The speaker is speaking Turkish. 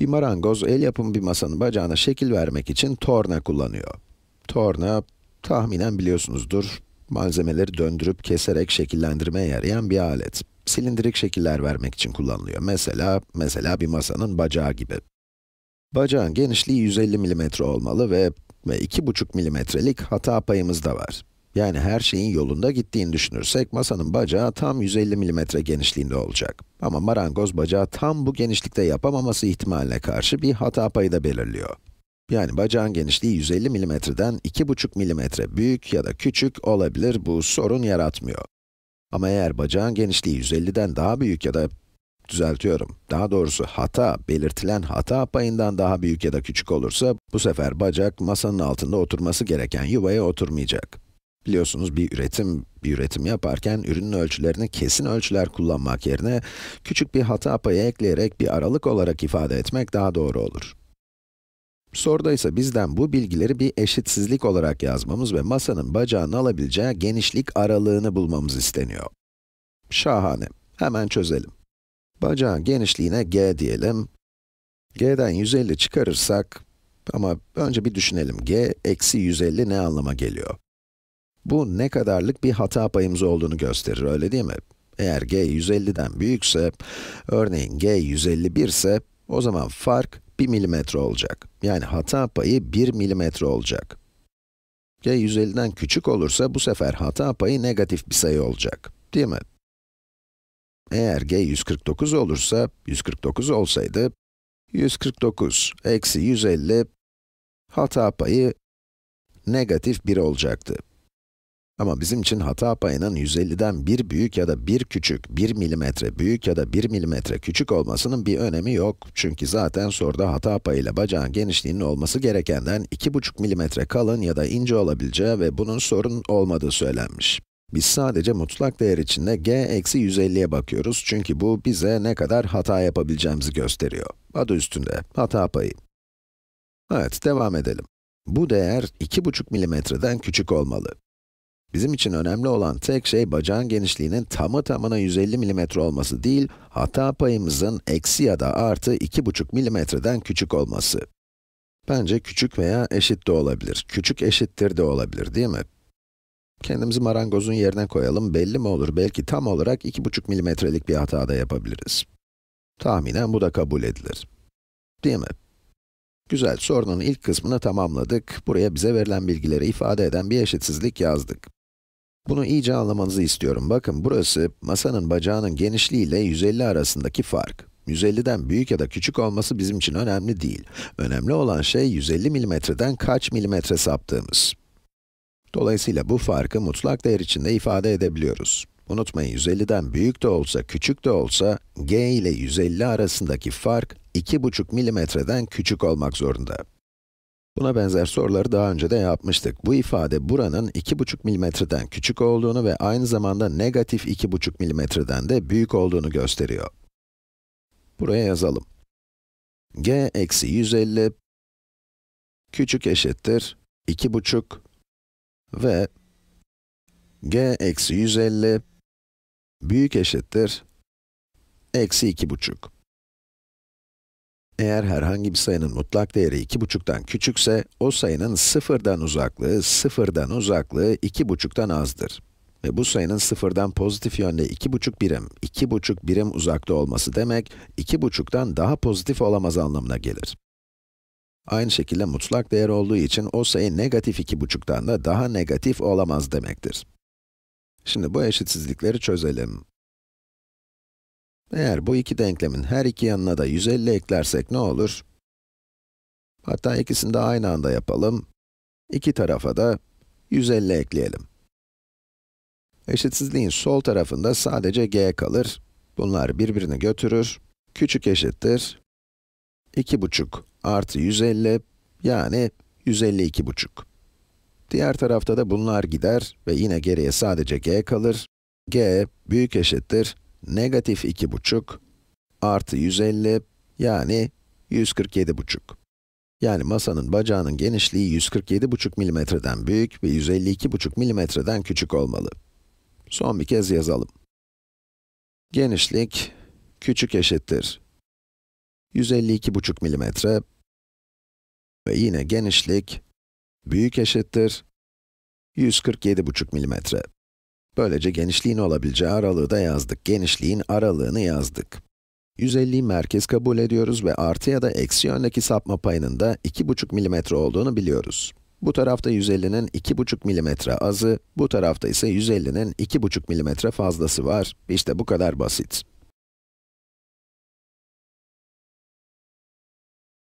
Bir marangoz, el yapımı bir masanın bacağına şekil vermek için torna kullanıyor. Torna, tahminen biliyorsunuzdur, malzemeleri döndürüp keserek şekillendirmeye yarayan bir alet. Silindirik şekiller vermek için kullanılıyor. Mesela, mesela bir masanın bacağı gibi. Bacağın genişliği 150 mm olmalı ve, ve 2,5 mm'lik hata payımız da var. Yani her şeyin yolunda gittiğini düşünürsek masanın bacağı tam 150 mm genişliğinde olacak. Ama marangoz bacağı tam bu genişlikte yapamaması ihtimaline karşı bir hata payı da belirliyor. Yani bacağın genişliği 150 mm'den 2,5 mm büyük ya da küçük olabilir, bu sorun yaratmıyor. Ama eğer bacağın genişliği 150'den daha büyük ya da düzeltiyorum, daha doğrusu hata, belirtilen hata payından daha büyük ya da küçük olursa, bu sefer bacak masanın altında oturması gereken yuvaya oturmayacak. Biliyorsunuz bir üretim, bir üretim yaparken ürünün ölçülerini kesin ölçüler kullanmak yerine küçük bir hata payı ekleyerek bir aralık olarak ifade etmek daha doğru olur. Soruda ise bizden bu bilgileri bir eşitsizlik olarak yazmamız ve masanın bacağını alabileceği genişlik aralığını bulmamız isteniyor. Şahane. Hemen çözelim. Bacağın genişliğine g diyelim. g'den 150 çıkarırsak, ama önce bir düşünelim, g eksi 150 ne anlama geliyor? Bu ne kadarlık bir hata payımız olduğunu gösterir, öyle değil mi? Eğer g 150'den büyükse, örneğin g 151 ise, o zaman fark 1 milimetre olacak. Yani hata payı 1 milimetre olacak. g 150'den küçük olursa, bu sefer hata payı negatif bir sayı olacak, değil mi? Eğer g 149 olursa, 149 olsaydı, 149 eksi 150, hata payı negatif 1 olacaktı. Ama bizim için hata payının 150'den bir büyük ya da bir küçük, 1 milimetre büyük ya da 1 milimetre küçük olmasının bir önemi yok. Çünkü zaten soruda hata payıyla bacağın genişliğinin olması gerekenden 2,5 milimetre kalın ya da ince olabileceği ve bunun sorun olmadığı söylenmiş. Biz sadece mutlak değer içinde g eksi 150'ye bakıyoruz çünkü bu bize ne kadar hata yapabileceğimizi gösteriyor. Adı üstünde, hata payı. Evet, devam edelim. Bu değer 2,5 milimetreden küçük olmalı. Bizim için önemli olan tek şey bacağın genişliğinin tamı tamına 150 mm olması değil, hata payımızın eksi ya da artı 2,5 mm'den küçük olması. Bence küçük veya eşit de olabilir. Küçük eşittir de olabilir, değil mi? Kendimizi marangozun yerine koyalım, belli mi olur? Belki tam olarak 2,5 milimetrelik bir hata da yapabiliriz. Tahminen bu da kabul edilir. Değil mi? Güzel, sorunun ilk kısmını tamamladık. Buraya bize verilen bilgileri ifade eden bir eşitsizlik yazdık. Bunu iyice anlamanızı istiyorum. Bakın burası masanın bacağının genişliği ile 150 arasındaki fark. 150'den büyük ya da küçük olması bizim için önemli değil. Önemli olan şey 150 milimetreden kaç milimetre saptığımız. Dolayısıyla bu farkı mutlak değer içinde ifade edebiliyoruz. Unutmayın 150'den büyük de olsa, küçük de olsa, g ile 150 arasındaki fark 2,5 milimetreden küçük olmak zorunda. Buna benzer soruları daha önce de yapmıştık. Bu ifade buranın 2,5 milimetreden küçük olduğunu ve aynı zamanda negatif 2,5 milimetreden de büyük olduğunu gösteriyor. Buraya yazalım. g eksi 150 küçük eşittir 2,5 ve g eksi 150 büyük eşittir eksi 2,5. Eğer herhangi bir sayının mutlak değeri 2,5'tan küçükse, o sayının sıfırdan uzaklığı, sıfırdan uzaklığı 2,5'tan azdır. Ve bu sayının sıfırdan pozitif yönde 2,5 birim, 2,5 birim uzakta olması demek, 2,5'tan daha pozitif olamaz anlamına gelir. Aynı şekilde mutlak değer olduğu için o sayı negatif 2,5'tan da daha negatif olamaz demektir. Şimdi bu eşitsizlikleri çözelim. Eğer bu iki denklemin her iki yanına da 150 eklersek ne olur? Hatta ikisini de aynı anda yapalım. İki tarafa da 150 ekleyelim. Eşitsizliğin sol tarafında sadece g kalır. Bunlar birbirini götürür. Küçük eşittir. 2,5 artı 150 yani 152 buçuk. Diğer tarafta da bunlar gider ve yine geriye sadece g kalır. g büyük eşittir negatif buçuk artı 150 yani 147 buçuk. Yani masanın bacağının genişliği 147 buçuk milimetreden büyük ve 152 buçuk milimetreden küçük olmalı. Son bir kez yazalım. Genişlik küçük eşittir 152 buçuk milimetre ve yine genişlik büyük eşittir 147 buçuk milimetre. Böylece genişliğin olabileceği aralığı da yazdık. Genişliğin aralığını yazdık. 150'yi merkez kabul ediyoruz ve artı ya da eksi yöndeki sapma payının da 2,5 mm olduğunu biliyoruz. Bu tarafta 150'nin 2,5 mm azı, bu tarafta ise 150'nin 2,5 mm fazlası var. İşte bu kadar basit.